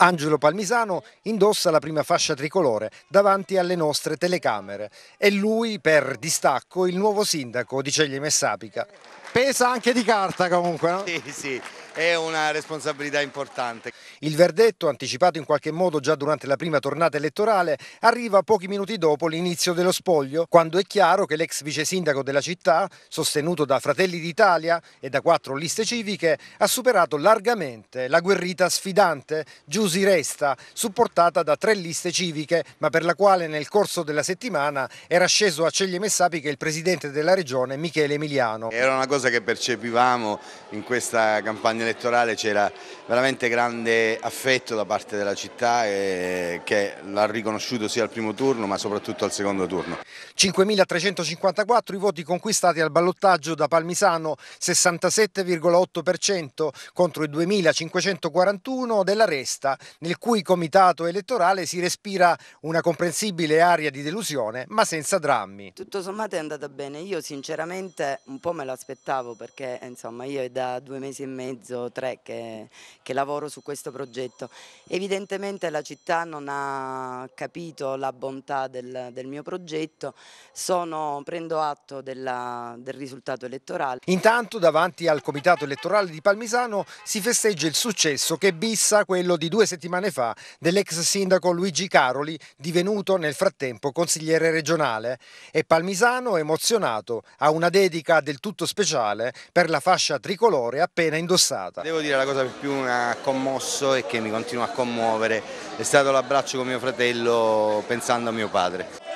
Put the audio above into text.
Angelo Palmisano indossa la prima fascia tricolore davanti alle nostre telecamere. È lui, per distacco, il nuovo sindaco di Ceglie Messapica. Pesa anche di carta comunque, no? Sì, sì è una responsabilità importante. Il verdetto, anticipato in qualche modo già durante la prima tornata elettorale, arriva pochi minuti dopo l'inizio dello spoglio, quando è chiaro che l'ex vice sindaco della città, sostenuto da Fratelli d'Italia e da quattro liste civiche, ha superato largamente la guerrita sfidante Giusi Resta, supportata da tre liste civiche, ma per la quale nel corso della settimana era sceso a Ceglie Messapi che il presidente della regione Michele Emiliano. Era una cosa che percepivamo in questa campagna campagna elettorale c'era veramente grande affetto da parte della città e eh, che l'ha riconosciuto sia al primo turno ma soprattutto al secondo turno. 5.354 i voti conquistati al ballottaggio da Palmisano, 67,8% contro i 2.541 della Resta, nel cui comitato elettorale si respira una comprensibile aria di delusione ma senza drammi. Tutto sommato è andata bene, io sinceramente un po' me l'aspettavo perché insomma io è da due mesi e mezzo mezzo, tre che, che lavoro su questo progetto. Evidentemente la città non ha capito la bontà del, del mio progetto, Sono, prendo atto della, del risultato elettorale. Intanto davanti al comitato elettorale di Palmisano si festeggia il successo che bissa quello di due settimane fa dell'ex sindaco Luigi Caroli divenuto nel frattempo consigliere regionale e Palmisano emozionato ha una dedica del tutto speciale per la fascia tricolore appena indossata passata. Devo dire la cosa che più mi ha commosso e che mi continua a commuovere è stato l'abbraccio con mio fratello pensando a mio padre.